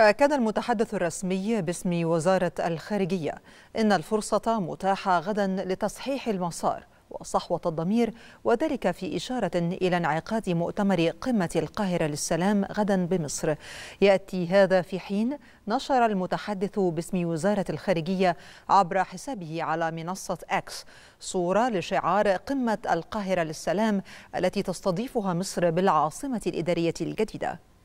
أكد المتحدث الرسمي باسم وزارة الخارجية إن الفرصة متاحة غدا لتصحيح المسار وصحوة الضمير وذلك في إشارة إلى انعقاد مؤتمر قمة القاهرة للسلام غدا بمصر يأتي هذا في حين نشر المتحدث باسم وزارة الخارجية عبر حسابه على منصة أكس صورة لشعار قمة القاهرة للسلام التي تستضيفها مصر بالعاصمة الإدارية الجديدة